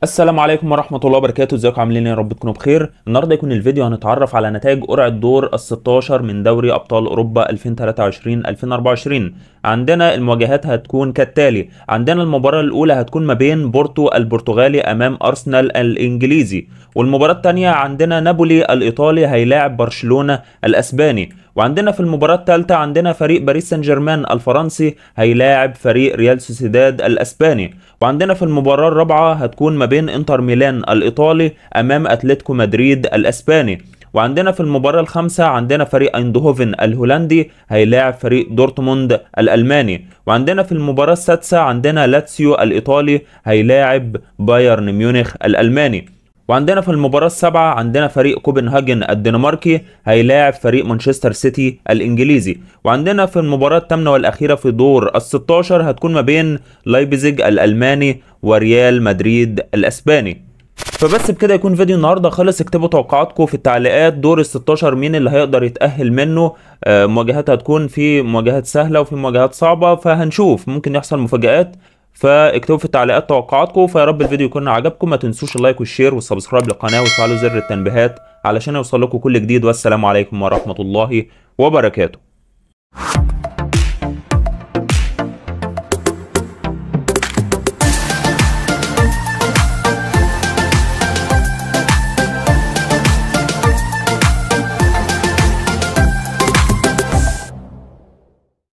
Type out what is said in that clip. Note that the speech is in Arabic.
السلام عليكم ورحمة الله وبركاته ازيكم عاملين ايه؟ يا رب تكونوا بخير النهارده يكون الفيديو هنتعرف على نتائج قرعة دور ال 16 من دوري ابطال اوروبا 2023 2024 عندنا المواجهات هتكون كالتالي عندنا المباراة الاولى هتكون ما بين بورتو البرتغالي امام ارسنال الانجليزي والمباراة الثانية عندنا نابولي الايطالي هيلاعب برشلونة الاسباني وعندنا في المباراة الثالثة عندنا فريق باريس سان جيرمان الفرنسي هيلاعب فريق ريال سوسيداد الاسباني وعندنا في المباراة الرابعة هتكون ما بين انتر ميلان الايطالي امام اتلتيكو مدريد الاسباني وعندنا في المباراة الخامسة عندنا فريق ايندهوفن الهولندي هيلاعب فريق دورتموند الألماني وعندنا في المباراة السادسة عندنا لاتسيو الإيطالي هيلاعب بايرن ميونخ الألماني وعندنا في المباراة السابعة عندنا فريق كوبنهاجن الدنماركي هيلاعب فريق مانشستر سيتي الإنجليزي وعندنا في المباراة الثامنة والأخيرة في دور ال 16 هتكون ما بين لايبزيج الألماني وريال مدريد الأسباني فبس بكده يكون فيديو النهارده خلص اكتبوا توقعاتكم في التعليقات دور ال 16 مين اللي هيقدر يتاهل منه آه، مواجهات هتكون في مواجهات سهله وفي مواجهات صعبه فهنشوف ممكن يحصل مفاجات فاكتبوا في التعليقات توقعاتكم فيا رب الفيديو يكون عجبكم ما تنسوش اللايك والشير والسبسكرايب للقناه وتفعلوا زر التنبيهات علشان يوصل لكم كل جديد والسلام عليكم ورحمه الله وبركاته